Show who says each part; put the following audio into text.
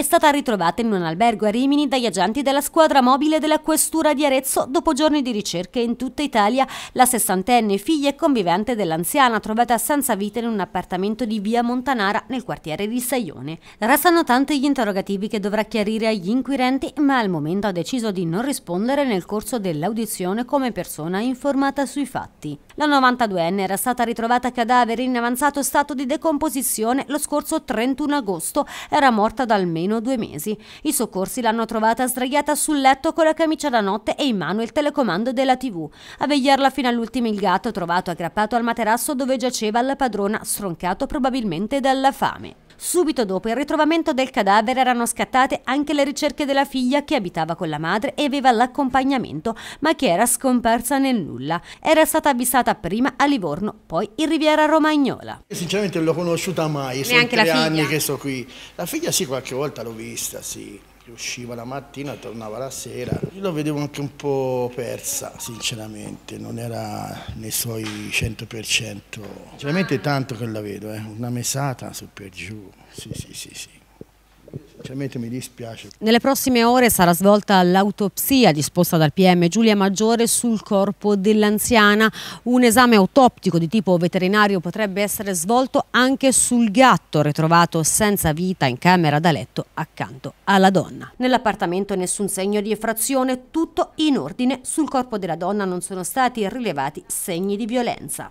Speaker 1: è stata ritrovata in un albergo a Rimini dagli agenti della squadra mobile della Questura di Arezzo dopo giorni di ricerche in tutta Italia. La sessantenne, figlia e convivente dell'anziana, trovata senza vita in un appartamento di via Montanara nel quartiere di Saione. Restano tanti gli interrogativi che dovrà chiarire agli inquirenti, ma al momento ha deciso di non rispondere nel corso dell'audizione come persona informata sui fatti. La 92enne era stata ritrovata cadavere in avanzato stato di decomposizione lo scorso 31 agosto, era morta da almeno almeno due mesi. I soccorsi l'hanno trovata sdraiata sul letto con la camicia da notte e in mano il telecomando della TV. A vegliarla fino all'ultimo il gatto trovato aggrappato al materasso dove giaceva la padrona, stroncato probabilmente dalla fame. Subito dopo il ritrovamento del cadavere erano scattate anche le ricerche della figlia che abitava con la madre e aveva l'accompagnamento, ma che era scomparsa nel nulla. Era stata avvistata prima a Livorno, poi in Riviera
Speaker 2: Romagnola. Sinceramente non l'ho conosciuta mai, sono tre anni che sto qui. La figlia sì, qualche volta l'ho vista, sì usciva la mattina, tornava la sera. Io la vedevo anche un po' persa, sinceramente, non era nei suoi 100%. Sinceramente tanto che la vedo, eh. una mesata su per giù, sì sì sì sì. Sinceramente mi dispiace.
Speaker 1: Nelle prossime ore sarà svolta l'autopsia disposta dal PM Giulia Maggiore sul corpo dell'anziana. Un esame autoptico di tipo veterinario potrebbe essere svolto anche sul gatto ritrovato senza vita in camera da letto accanto alla donna. Nell'appartamento nessun segno di effrazione, tutto in ordine. Sul corpo della donna non sono stati rilevati segni di violenza.